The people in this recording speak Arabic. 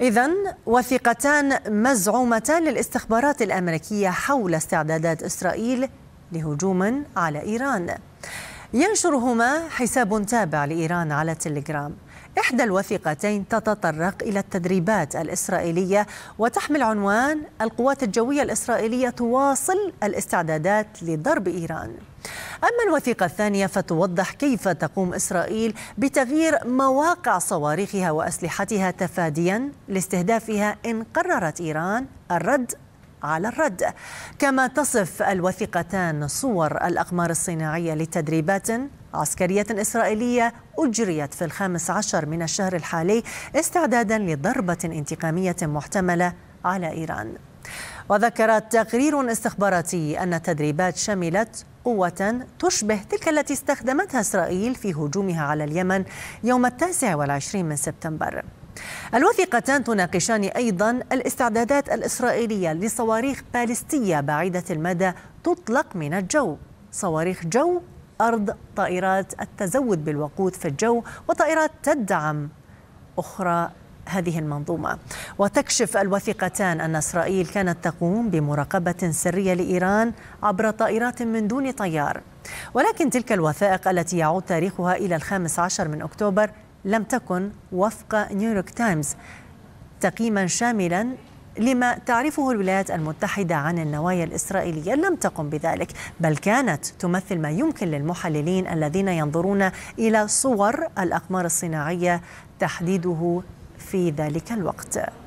إذا وثيقتان مزعومتان للاستخبارات الأمريكية حول استعدادات إسرائيل لهجوم على إيران ينشرهما حساب تابع لإيران على تليجرام إحدى الوثيقتين تتطرق إلى التدريبات الإسرائيلية وتحمل عنوان القوات الجوية الإسرائيلية تواصل الاستعدادات لضرب إيران أما الوثيقة الثانية فتوضح كيف تقوم إسرائيل بتغيير مواقع صواريخها وأسلحتها تفاديا لاستهدافها إن قررت إيران الرد على الرد كما تصف الوثيقتان صور الأقمار الصناعية لتدريبات عسكرية إسرائيلية أجريت في الخامس عشر من الشهر الحالي استعدادا لضربة انتقامية محتملة على إيران وذكر تقرير استخباراتي أن التدريبات شملت قوة تشبه تلك التي استخدمتها إسرائيل في هجومها على اليمن يوم التاسع والعشرين من سبتمبر الوثيقتان تناقشان أيضا الاستعدادات الإسرائيلية لصواريخ باليستية بعيدة المدى تطلق من الجو صواريخ جو أرض طائرات التزود بالوقود في الجو وطائرات تدعم أخرى هذه المنظومة وتكشف الوثيقتان أن إسرائيل كانت تقوم بمراقبة سرية لإيران عبر طائرات من دون طيار ولكن تلك الوثائق التي يعود تاريخها إلى الخامس عشر من أكتوبر لم تكن وفق نيويورك تايمز تقييما شاملا لما تعرفه الولايات المتحدة عن النوايا الإسرائيلية لم تقم بذلك بل كانت تمثل ما يمكن للمحللين الذين ينظرون إلى صور الأقمار الصناعية تحديده في ذلك الوقت